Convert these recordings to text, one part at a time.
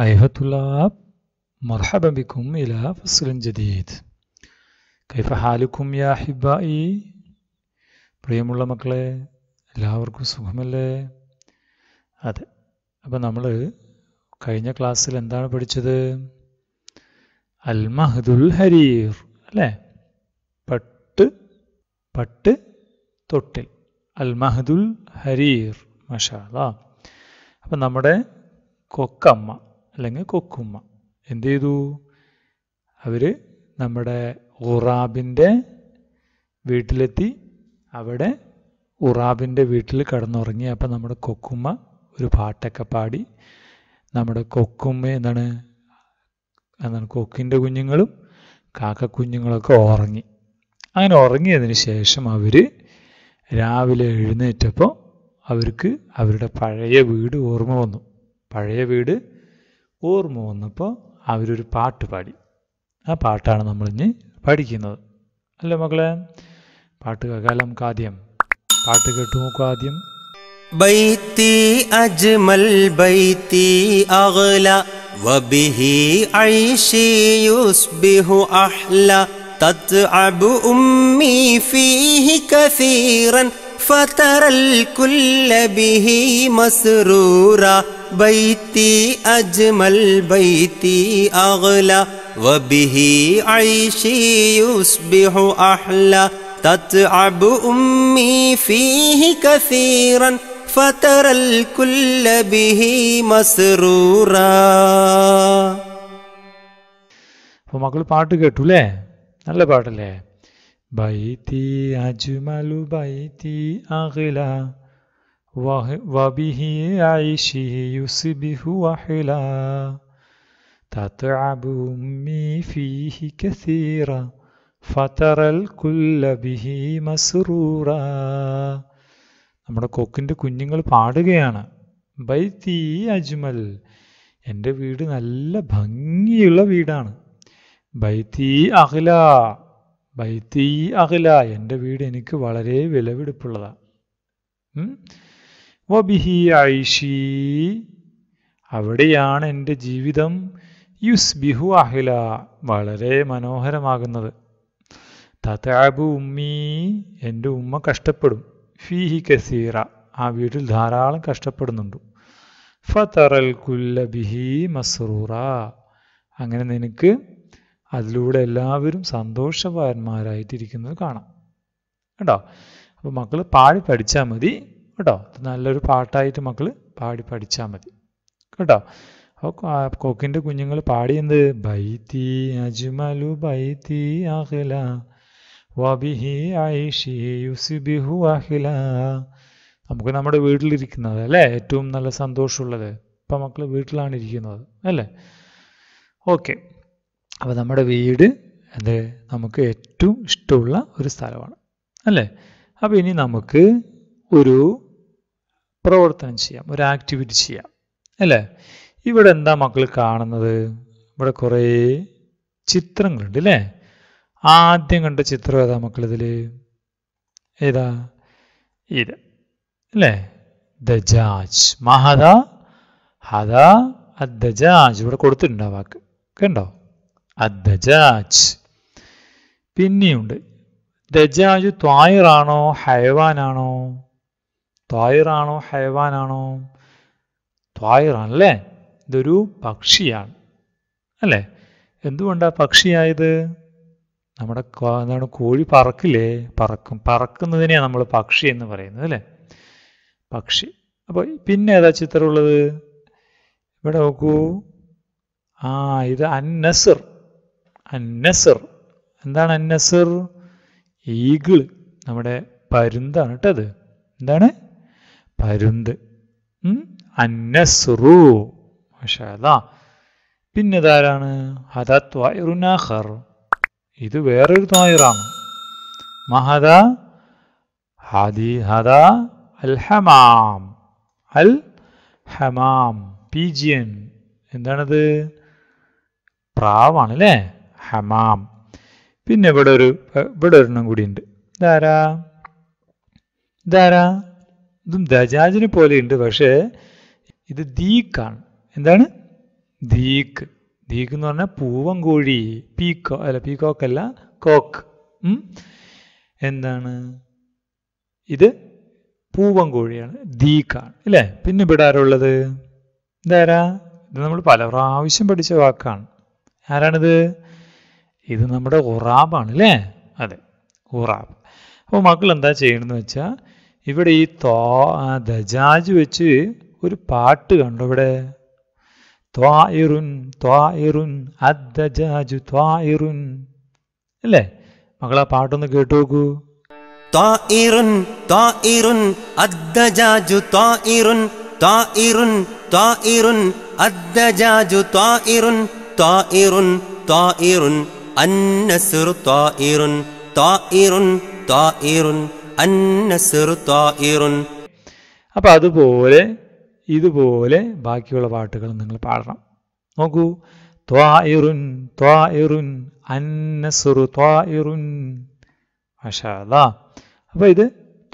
أيها الطلاب مرحبا بكم إلى فصل جديد كيف حالكم يا أحبائي പ്രിയമുള്ള മക്കളെ എല്ലാവർക്കും സുഖമല്ലേ അതെ അപ്പോൾ നമ്മൾ കഴിഞ്ഞ ക്ലാസ്സിൽ എന്താണ് പഠിച്ചത് അൽ മഹദുൽ ഹരീർ അല്ലേ പട്ട് പട്ട് തൊട്ടിൽ അൽ മഹദുൽ ഹരീർ മഷാല അപ്പം നമ്മുടെ കൊക്കമ്മ അല്ലെങ്കിൽ കൊക്കുമ്മ എന്ത് ചെയ്തു അവർ നമ്മുടെ ഉറാബിൻ്റെ വീട്ടിലെത്തി അവിടെ ഉറാബിൻ്റെ വീട്ടിൽ കടന്നുറങ്ങി അപ്പം നമ്മുടെ കൊക്കുമ്മ ഒരു പാട്ടൊക്കെ പാടി നമ്മുടെ കൊക്കുമ്മ എന്താണ് എന്താണ് കൊക്കിൻ്റെ കുഞ്ഞുങ്ങളും കാക്കക്കുഞ്ഞുങ്ങളൊക്കെ ഉറങ്ങി അങ്ങനെ ഉറങ്ങിയതിന് ശേഷം അവർ രാവിലെ എഴുന്നേറ്റപ്പോൾ അവർക്ക് അവരുടെ പഴയ വീട് ഓർമ്മ വന്നു പഴയ വീട് ഓർമ്മ വന്നപ്പോൾ അവരൊരു പാട്ട് പാടി ആ പാട്ടാണ് നമ്മളിഞ്ഞ് പഠിക്കുന്നത് അല്ലേ മക്കളെ പാട്ട് കേൾക്കാലം കാദ്യം പാട്ട് കേട്ടു നോക്കുക ആദ്യം ബൈത്തി അജ്മൽ ബൈത്തി അഗ്ല ഐഷി യുസ്ബിഹു അഹ്ല തത് അബു ഉമ്മി فيه كثيرا ഫതറൽ കുല്ല ബിഹി മസ്റൂറ بيتي أجمل بيتي أغلى وبه عيشي يصبح أحلى تتعب أمي فيه كثيرا فترى الكل به مسرورا بارتو كتو പാട്ട് കേട്ടുല്ലേ بارتو പാട്ടല്ലേ بيتي أجمل بيتي أغلى وبه عيشه يصبح وحلا تتعب أمي فيه كثيرا فترى الكل به مسرورا നമ്മുടെ കൊക്കിൻ്റെ കുഞ്ഞുങ്ങൾ പാടുകയാണ് തീ അജ്മൽ എൻ്റെ വീട് നല്ല ഭംഗിയുള്ള വീടാണ് ബൈത്തി അഖില തീ അഖില എൻ്റെ വീട് എനിക്ക് വളരെ വിലപിടിപ്പുള്ളതാണ് വബിഹി ഐഷി അവിടെയാണ് എൻ്റെ ജീവിതം യുസ് ബിഹു അഹില വളരെ മനോഹരമാകുന്നത് തതാബു ഉമ്മി എൻ്റെ ഉമ്മ കഷ്ടപ്പെടും ഫീഹി കസീറ ആ വീട്ടിൽ ധാരാളം കഷ്ടപ്പെടുന്നുണ്ട് ഫതറൽ കുല്ല ബിഹി മസ്റൂറ അങ്ങനെ നിനക്ക് അതിലൂടെ എല്ലാവരും സന്തോഷവാന്മാരായിട്ടിരിക്കുന്നത് കാണാം കേട്ടോ അപ്പോൾ മക്കൾ പാടി പഠിച്ചാൽ മതി കേട്ടോ നല്ലൊരു പാട്ടായിട്ട് മക്കൾ പാടി പഠിച്ചാൽ മതി കേട്ടോ അപ്പോൾ കൊക്കിൻ്റെ കുഞ്ഞുങ്ങൾ എന്ത് ബൈത്തി അജ്മലു ബൈത്തി അഖില വബിഹി ഐഷി യുസിബിഹു അഖില നമുക്ക് നമ്മുടെ വീട്ടിലിരിക്കുന്നത് അല്ലേ ഏറ്റവും നല്ല സന്തോഷമുള്ളത് ഇപ്പം മക്കൾ വീട്ടിലാണ് ഇരിക്കുന്നത് അല്ലേ ഓക്കെ അപ്പോൾ നമ്മുടെ വീട് അത് നമുക്ക് ഏറ്റവും ഇഷ്ടമുള്ള ഒരു സ്ഥലമാണ് അല്ലേ അപ്പോൾ ഇനി നമുക്ക് ഒരു പ്രവർത്തനം ചെയ്യാം ഒരു ആക്ടിവിറ്റി ചെയ്യാം അല്ലേ ഇവിടെ എന്താ മക്കൾ കാണുന്നത് ഇവിടെ കുറേ ചിത്രങ്ങളുണ്ട് അല്ലേ ആദ്യം കണ്ട ചിത്രം ഏതാ മക്കൾ ഇതിൽ ഏതാ ഇത് അല്ലേ ദജാജ് മഹദ ഹദ അദ്ദജാജ് ഇവിടെ കൊടുത്തിട്ടുണ്ട് ആ വാക്ക് കണ്ടോ അദ്ദജാജ് പിന്നെയുണ്ട് ദജാജ് ത്വായിറാണോ ഹൈവാനാണോ ത്വായിറാണോ ഹൈവാനാണോ ത്വായിറാണ് അല്ലേ ഇതൊരു പക്ഷിയാണ് അല്ലേ എന്തുകൊണ്ടാണ് പക്ഷിയായത് നമ്മുടെ എന്താണ് കോഴി പറക്കില്ലേ പറക്കും പറക്കുന്നതിനെയാണ് നമ്മൾ പക്ഷി എന്ന് പറയുന്നത് അല്ലേ പക്ഷി അപ്പോൾ പിന്നെ ഏതാ ചിത്രമുള്ളത് ഇവിടെ നോക്കൂ ആ ഇത് അന്നസർ അന്നസർ എന്താണ് അന്നസർ ഈഗിൾ നമ്മുടെ പരുന്താണ് കേട്ടത് എന്താണ് പരുന്ത് അന്നസ്റു മഷാല പിന്നെ ഇതാരാണ് ഹദ ത്വായിറുനാഹർ ഇത് വേറൊരു ത്വായിറാണ് മഹദ ഹദി ഹദ അൽ ഹമാം അൽ ഹമാം പീജിയൻ എന്താണത് പ്രാവാണ് അല്ലേ ഹമാം പിന്നെ ഇവിടെ ഒരു ഇവിടെ ഒരെണ്ണം കൂടി ഉണ്ട് ഇതാരാ ഇതാരാ ഇതും ദജാജിനെ പോലെയുണ്ട് പക്ഷേ ഇത് ദീക്കാണ് എന്താണ് ദീക്ക് ദീക്ക് എന്ന് പറഞ്ഞാൽ കോഴി പീക്കോ അല്ല പീക്കോക്ക് അല്ല കോക്ക് എന്താണ് ഇത് കോഴിയാണ് ദീക്കാണ് അല്ലേ പിന്നെ ഇവിടെ ആരുള്ളത് എന്താരാ ഇത് നമ്മൾ പല പ്രാവശ്യം പഠിച്ച വാക്കാണ് ആരാണിത് ഇത് നമ്മുടെ ഉറാബാണ് അല്ലേ അതെ ഉറാബ് അപ്പോൾ മക്കൾ എന്താ ചെയ്യണമെന്ന് വെച്ചാൽ ഇവിടെ ഈ തോ ദജാജ് വെച്ച് ഒരു പാട്ട് കണ്ടു ഇവിടെ ത്വാഇറുൻ ത്വാഇറുൻ അദ്ദജാജു ത്വാഇറുൻ അല്ലേ മകളാ പാട്ടൊന്ന് കേട്ടു നോക്കൂ ത്വാഇറുൻ ത്വാഇറുൻ അദ്ദജാജു ത്വാഇറുൻ ത്വാഇറുൻ ത്വാഇറുൻ അദ്ദജാജു ത്വാഇറുൻ ത്വാഇറുൻ ത്വാഇറുൻ അന്നസ്റു ത്വാഇറുൻ ത്വാഇറുൻ ത്വാഇറുൻ അപ്പം അതുപോലെ ഇതുപോലെ ബാക്കിയുള്ള പാട്ടുകൾ നിങ്ങൾ പാടണം നോക്കൂ ത്വാഇറുൻ ത്വാഇറുൻ അന്നസുറു ത്വാഇറുൻ മഷാലാ അപ്പോൾ ഇത്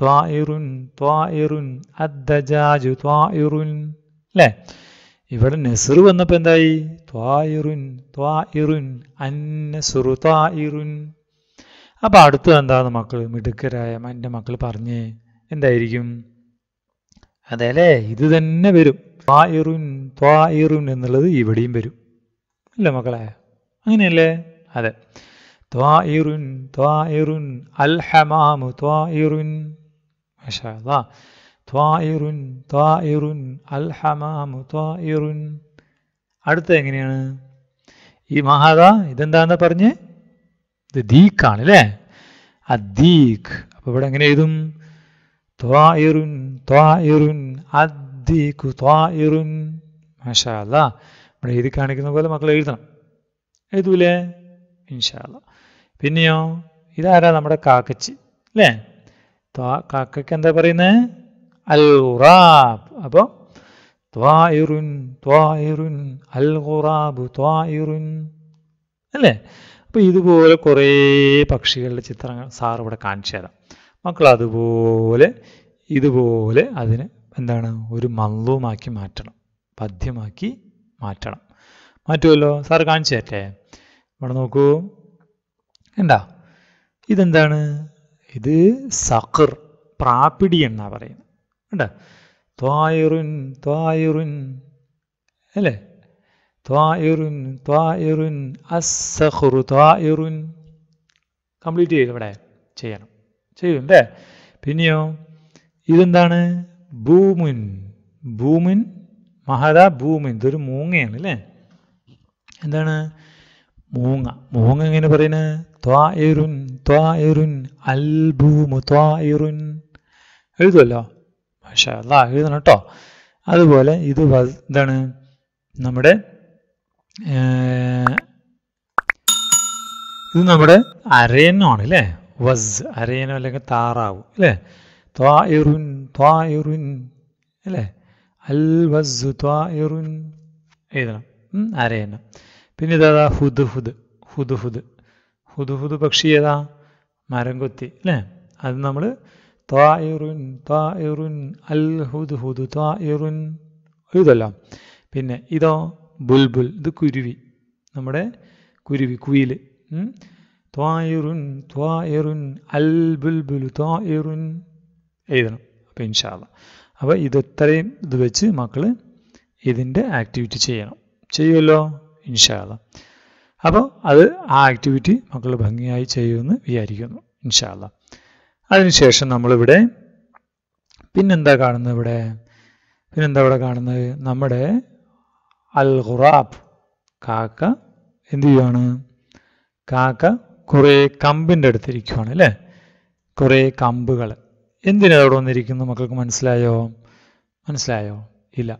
ത്വാഇറുൻ ത്വാഇറുൻ അദ്ദജാജു ത്വാഇറുൻ അല്ലേ ഇവിടെ നെസർ വന്നപ്പോൾ എന്തായി ത്വാഇറുൻ ത്വാഇറുൻ അന്നസുറു ത്വാഇറുൻ അപ്പോൾ അടുത്തത് എന്താണ് മക്കൾ മിടുക്കരായ എൻ്റെ മക്കൾ പറഞ്ഞേ എന്തായിരിക്കും അതെ ഇത് തന്നെ വരും ത്വായിറുൻ ത്വാഇറുൻ എന്നുള്ളത് ഇവിടെയും വരും അല്ലേ മക്കളെ അങ്ങനെയല്ലേ അതെ ത്വായിറുൻ ത്വായിറുൻ അൽ ഹമാമു ത്വായിറുൻ മാഷാ ത്വായിറുൻ ത്വാഇറുൻ അൽ ഹമാമു ത്വായിറുൻ അടുത്ത എങ്ങനെയാണ് ഈ മഹാദാ ഇതെന്താന്ന് പറഞ്ഞ് ഇത് ദീഖാണ് അല്ലേ അദ്ദീഖ് അപ്പോൾ ഇവിടെ എങ്ങനെ എഴുതും ത്വായിറുൻ ത്വായിറുൻ അദ്ദീഖു ത്വായിറുൻ മാഷാ ഇവിടെ എഴുതി കാണിക്കുന്ന പോലെ മക്കൾ എഴുതണം എഴുതൂലേ ഇൻഷാല്ല പിന്നെയോ ഇതാരാ നമ്മുടെ കാക്കച്ചി അല്ലേ കാക്കയ്ക്ക് എന്താ പറയുന്നത് അൽ ഖുറാബ് അപ്പോൾ ത്വായിറുൻ ത്വായിറുൻ അൽ ഖുറാബ് ത്വാഇറുൻ അല്ലേ അപ്പോൾ ഇതുപോലെ കുറേ പക്ഷികളുടെ ചിത്രങ്ങൾ സാർ ഇവിടെ കാണിച്ചു തരാം മക്കൾ അതുപോലെ ഇതുപോലെ അതിന് എന്താണ് ഒരു മന്ദവുമാക്കി മാറ്റണം പദ്യമാക്കി മാറ്റണം മാറ്റുമല്ലോ സാർ കാണിച്ചു തരട്ടെ ഇവിടെ നോക്കൂ എന്താ ഇതെന്താണ് ഇത് സഖർ പ്രാപിടി എന്നാ പറയുന്നത് കണ്ടോ ത്വായുറിൻ ത്വായുറിൻ അല്ലേ ത്വാഇർ ത്വാഇർ അസ്സഖുറു ത്വാഇർ കംപ്ലീറ്റ് ചെയ്ത് ഇവിടെ ചെയ്യണം ചെയ്യും അല്ലേ പിന്നെയോ ഇതെന്താണ് ഭൂമുൻ ഭൂമുൻ മഹദ ഭൂമുൻ ഇതൊരു മൂങ്ങയാണ് അല്ലേ എന്താണ് മൂങ്ങ മൂങ്ങ എങ്ങനെ പറയുന്നത് ത്വാഇറുൻ ത്വാഇറുൻ അൽ ഭൂമു ത്വാഇറുൻ എഴുതുമല്ലോ മാഷാ അല്ലാ എഴുതണം കേട്ടോ അതുപോലെ ഇത് എന്താണ് നമ്മുടെ ഇത് നമ്മുടെ അരയനാണ് അല്ലേ വസ് അരയനോ അല്ലെങ്കിൽ താറാവ് അല്ലേ ത്വാഇറുൻ ത്വാഇറുൻ അല്ലേ അൽ വസ് ത്വാഇറുൻ എഴുതണം അരയന പിന്നെ ഇതാ ഹുദ് ഹുദ് ഹുദ് ഹുദ് ഹുദ് ഹുദ് പക്ഷി ഏതാ മരം കൊത്തി അല്ലേ അത് നമ്മൾ ത്വാഇറുൻ ത്വാഇറുൻ അൽ ഹുദ് ഹുദ് ത്വാഇറുൻ എഴുതല്ലോ പിന്നെ ഇതോ ബുൽബുൽ ഇത് കുരുവി നമ്മുടെ കുരുവി കുയിൽ ത്വായറുൻ ത്വായറുൻ അൽ ബുൽബുൽ ത്വായറുൻ എഴുതണം അപ്പോൾ ഇൻഷാല്ല അപ്പോൾ ഇത് ഇത്രയും ഇത് വെച്ച് മക്കൾ ഇതിൻ്റെ ആക്ടിവിറ്റി ചെയ്യണം ചെയ്യുമല്ലോ ഇൻഷാല്ല അപ്പോൾ അത് ആ ആക്ടിവിറ്റി മക്കൾ ഭംഗിയായി ചെയ്യുമെന്ന് വിചാരിക്കുന്നു ഇൻഷാല്ല അതിനുശേഷം നമ്മളിവിടെ പിന്നെന്താ കാണുന്നത് ഇവിടെ പിന്നെന്താ ഇവിടെ കാണുന്നത് നമ്മുടെ അൽ ഖുറാബ് കാക്ക എന്ത് ചെയ്യുവാണ് കാക്ക കുറേ കമ്പിൻ്റെ അടുത്തിരിക്കുവാണ് അല്ലേ കുറേ കമ്പുകൾ എന്തിനാ അവിടെ വന്നിരിക്കുന്നു മക്കൾക്ക് മനസ്സിലായോ മനസ്സിലായോ ഇല്ല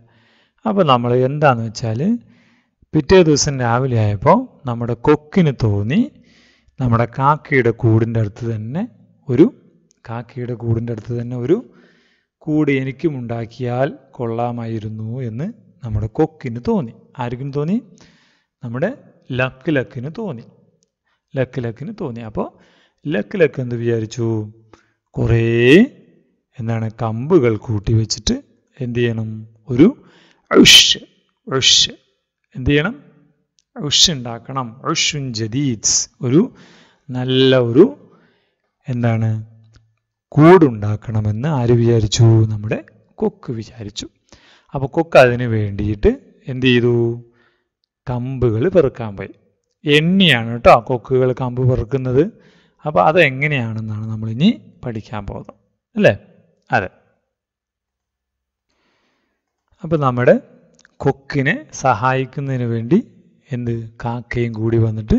അപ്പോൾ നമ്മൾ എന്താന്ന് വെച്ചാൽ പിറ്റേ ദിവസം രാവിലെ ആയപ്പോൾ നമ്മുടെ കൊക്കിന് തോന്നി നമ്മുടെ കാക്കയുടെ കൂടിൻ്റെ അടുത്ത് തന്നെ ഒരു കാക്കയുടെ കൂടിൻ്റെ അടുത്ത് തന്നെ ഒരു കൂട് എനിക്കും ഉണ്ടാക്കിയാൽ കൊള്ളാമായിരുന്നു എന്ന് നമ്മുടെ കൊക്കിന് തോന്നി ആർക്കും തോന്നി നമ്മുടെ ലക്ക് ലക്കിന് തോന്നി ലക്ക് ലക്കിന് തോന്നി അപ്പോൾ ലക്ക് ലക്ക് എന്ത് വിചാരിച്ചു കുറേ എന്താണ് കമ്പുകൾ കൂട്ടി വെച്ചിട്ട് എന്ത് ചെയ്യണം ഒരു ഔഷ് ഔഷ് എന്ത് ചെയ്യണം ഔഷ് ഉണ്ടാക്കണം ഔഷുൻ ജദീദ്സ് ഒരു നല്ല ഒരു എന്താണ് കൂടുണ്ടാക്കണമെന്ന് ആര് വിചാരിച്ചു നമ്മുടെ കൊക്ക് വിചാരിച്ചു അപ്പോൾ കൊക്ക് അതിന് വേണ്ടിയിട്ട് എന്ത് ചെയ്തു കമ്പുകൾ പെറുക്കാൻ പോയി എണ്ണിയാണ് കേട്ടോ കൊക്കുകൾ കമ്പ് പെറുക്കുന്നത് അപ്പോൾ അതെങ്ങനെയാണെന്നാണ് നമ്മളിനി പഠിക്കാൻ പോകുന്നത് അല്ലേ അതെ അപ്പോൾ നമ്മുടെ കൊക്കിനെ സഹായിക്കുന്നതിന് വേണ്ടി എന്ത് കാക്കയും കൂടി വന്നിട്ട്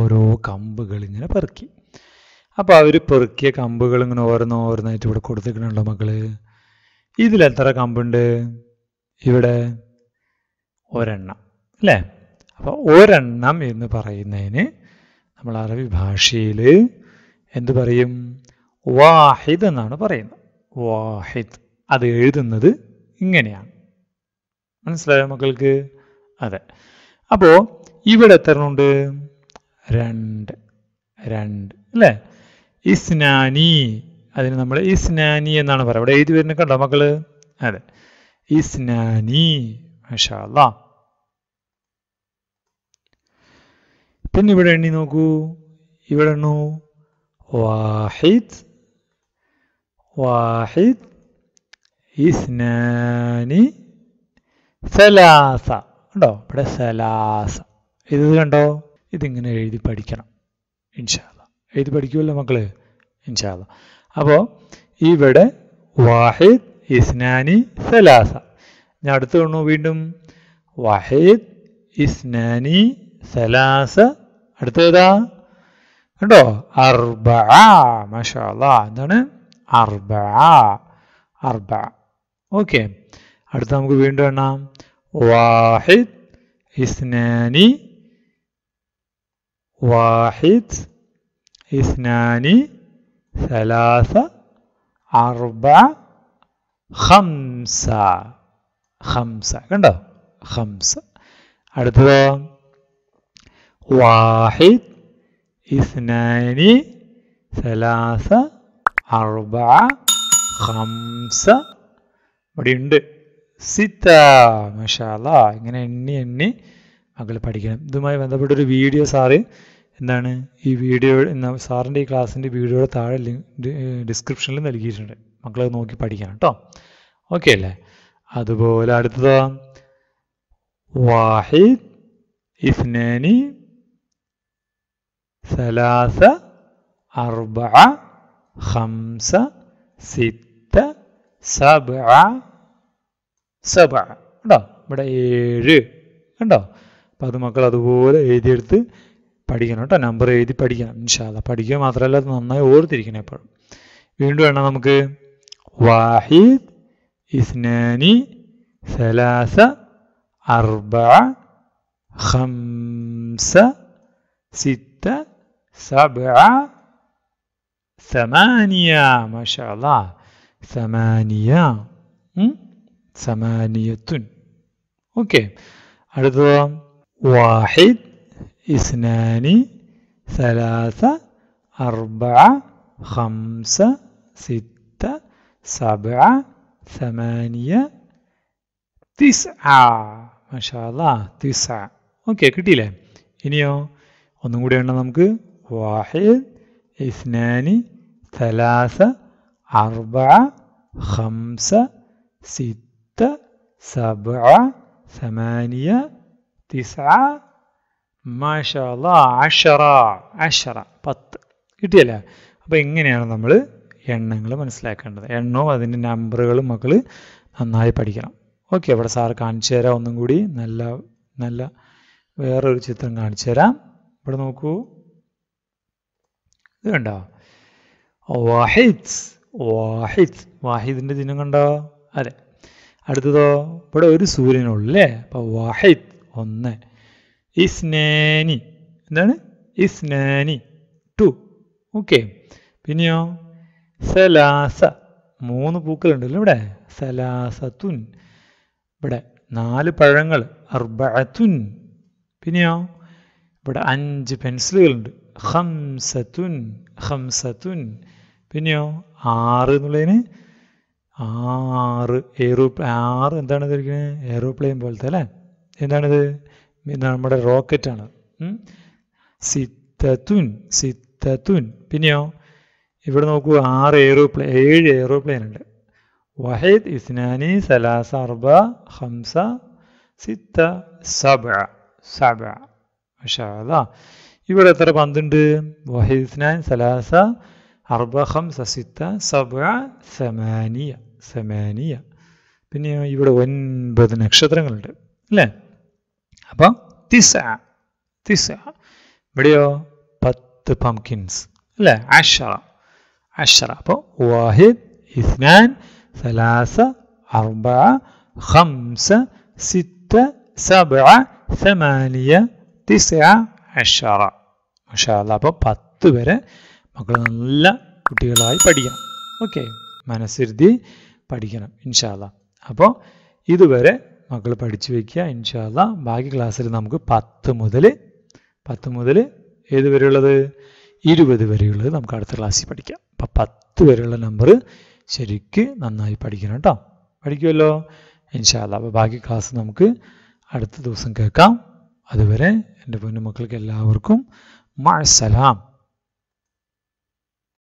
ഓരോ കമ്പുകൾ ഇങ്ങനെ പെറുക്കി അപ്പോൾ അവർ പെറുക്കിയ കമ്പുകൾ ഇങ്ങനെ ഓരോന്നോരോന്നായിട്ട് ഇവിടെ കൊടുത്തിട്ടുണ്ടോ മക്കള് ഇതിൽ എത്ര കമ്പുണ്ട് ഇവിടെ ഒരെണ്ണം അല്ലേ അപ്പോൾ ഒരെണ്ണം എന്ന് പറയുന്നതിന് നമ്മൾ അറബി ഭാഷയിൽ എന്ത് പറയും വാഹിദ് എന്നാണ് പറയുന്നത് വാഹിദ് അത് എഴുതുന്നത് ഇങ്ങനെയാണ് മനസ്സിലായോ മക്കൾക്ക് അതെ അപ്പോൾ ഇവിടെ എത്ര ഉണ്ട് രണ്ട് രണ്ട് അല്ലേ ഇസ്നാനി അതിന് നമ്മൾ ഇസ്നാനി എന്നാണ് പറയുക ഇവിടെ എഴുതി വരുന്ന കണ്ടോ മക്കള് അതെ ഇസ്നാനി പിന്നെ ഇവിടെ എണ്ണി നോക്കൂ ഇവിടെ എണ്ണു വാഹിദ് വാഹിദ് ഇസ്നാനി സലാസ ഉണ്ടോ ഇവിടെ സലാസ ഇത് കണ്ടോ ഇതിങ്ങനെ എഴുതി പഠിക്കണം ഇൻഷാല്ല എഴുതി പഠിക്കുമല്ലോ മക്കള് ഇൻഷാല്ല അപ്പോൾ ഇവിടെ വാഹിദ് ഇസ്നാനി സലാസ ഞാൻ അടുത്ത് കാണുന്നു വീണ്ടും വഹീദ് ഇസ്നാനി സലാസ അടുത്തതാ കണ്ടോ അർബ മഷാല എന്താണ് അർബ അർബ ഓക്കെ അടുത്ത നമുക്ക് വീണ്ടും എണ്ണാം വാഹിദ് ഇസ്നാനി വാഹിദ് ഇസ്നാനി സലാസ അർബ ഹംസ ഹംസ കണ്ടോ ഹംസ അടുത്തതോ വാഹിദ് ഇസ്നാനി സലാസ അർബ ഹംസ ഉണ്ട് സിത്ത മഷാല ഇങ്ങനെ എണ്ണി എണ്ണി മക്കൾ പഠിക്കണം ഇതുമായി ബന്ധപ്പെട്ടൊരു വീഡിയോ സാറ് എന്താണ് ഈ വീഡിയോ സാറിൻ്റെ ഈ ക്ലാസ്സിൻ്റെ വീഡിയോയുടെ താഴെ ലിങ്ക് ഡിസ്ക്രിപ്ഷനിൽ നൽകിയിട്ടുണ്ട് മക്കൾ നോക്കി പഠിക്കണം കേട്ടോ ഓക്കെ അല്ലേ അതുപോലെ അടുത്തതാ വാഹിദ് ഇസ്നാനി സലാസ അർബ ഹംസ സിത്ത സബ സബ കണ്ടോ ഇവിടെ ഏഴ് കണ്ടോ അപ്പം അത് മക്കൾ അതുപോലെ എഴുതിയെടുത്ത് പഠിക്കണം കേട്ടോ നമ്പർ എഴുതി പഠിക്കണം ഇൻഷാല്ല പഠിക്കുക മാത്രമല്ല അത് നന്നായി ഓർത്തിരിക്കണം എപ്പോഴും വീണ്ടും വേണം നമുക്ക് واحد اثنان ثلاثة أربعة خمسة ستة سبعة ثمانية ما شاء الله ثمانية ثمانية أوكي أرض واحد اثنان ثلاثة أربعة خمسة ستة سبعة ثمانية تسعة ما شاء الله تسعة ഓക്കെ കിട്ടിയില്ലേ ഇനിയോ ഒന്നും കൂടി വേണം നമുക്ക് വാഹിദ് ഇസ്നാനി ثلاثة أربعة خمسة ستة سبعة ثمانية تسعة ما شاء الله عشرة عشرة പത്ത് കിട്ടിയല്ലേ അപ്പോൾ ഇങ്ങനെയാണ് നമ്മൾ എണ്ണങ്ങൾ മനസ്സിലാക്കേണ്ടത് എണ്ണവും അതിൻ്റെ നമ്പറുകളും മക്കൾ നന്നായി പഠിക്കണം ഓക്കെ ഇവിടെ സാർ കാണിച്ചു തരാം ഒന്നും കൂടി നല്ല നല്ല വേറൊരു ചിത്രം കാണിച്ചു തരാം ഇവിടെ നോക്കൂ ഇത് കണ്ടോ വാഹിദ് വാഹിദ് വാഹിദിൻ്റെ ദിനം കണ്ടോ അതെ അടുത്തതോ ഇവിടെ ഒരു സൂര്യനുള്ളൂ അല്ലേ അപ്പോൾ വാഹിദ് ഒന്ന് ഇസ്നേനി എന്താണ് ഇസ്നേനി ടു ഓക്കെ പിന്നെയോ സലാസ മൂന്ന് പൂക്കളുണ്ടല്ലോ ഇവിടെ സലാസത്തുൻ ഇവിടെ നാല് പഴങ്ങൾ അർബത്തുൻ പിന്നെയോ ഇവിടെ അഞ്ച് പെൻസിലുകളുണ്ട് ഹംസത്തുൻ ഹംസത്തുൻ പിന്നെയോ ആറ് എന്നുള്ളതിന് ആറ് എയ്റോപ്ലെയിൻ ആറ് എന്താണ് ഇതിരിക്കുന്നത് എയ്റോപ്ലെയിൻ പോലത്തെ അല്ലേ എന്താണിത് നമ്മുടെ റോക്കറ്റാണ് സിത്തത്തുൻ സിത്തത്തുൻ പിന്നെയോ ഇവിടെ നോക്കൂ ആറ് എയ്റോപ്ലെയിൻ ഏഴ് എയ്റോപ്ലെയിൻ ഉണ്ട് വഹീദ് ഇസ്നാനി സലാസ അർബ ഹംസ സിത്ത സബ സബ മഷാല ഇവിടെ എത്ര പന്തുണ്ട് വഹീദ് ഇസ്നാൻ സലാസ അർബ ഹംസ സിത്ത സബ സമാനിയ സമാനിയ പിന്നെ ഇവിടെ ഒൻപത് നക്ഷത്രങ്ങളുണ്ട് അല്ലേ അപ്പം തിസ തിസ ഇവിടെയോ പത്ത് പംകിൻസ് അല്ലേ ആഷറ عشرة അപ്പോൾ واحد اثنان ثلاثة أربعة خمسة ستة سبعة ثمانية تسعة عشرة ما شاء الله പത്ത് വരെ മക്കൾ നല്ല കുട്ടികളായി പഠിക്കണം ഓക്കെ മനസ്സിരുതി പഠിക്കണം ഇൻഷാല്ല അപ്പോൾ ഇതുവരെ മക്കൾ പഠിച്ചു വയ്ക്കുക ഇൻഷാല്ല ബാക്കി ക്ലാസ്സിൽ നമുക്ക് പത്ത് മുതൽ പത്ത് മുതൽ ഏത് വരെയുള്ളത് ഇരുപത് വരെയുള്ളത് നമുക്ക് അടുത്ത ക്ലാസ്സിൽ പഠിക്കാം അപ്പം പത്ത് വരെയുള്ള നമ്പർ ശരിക്ക് നന്നായി പഠിക്കണം കേട്ടോ പഠിക്കുമല്ലോ ഇൻഷാല്ല അപ്പോൾ ബാക്കി ക്ലാസ് നമുക്ക് അടുത്ത ദിവസം കേൾക്കാം അതുവരെ എൻ്റെ പൊന്നുമക്കൾക്ക് എല്ലാവർക്കും മഴസലാം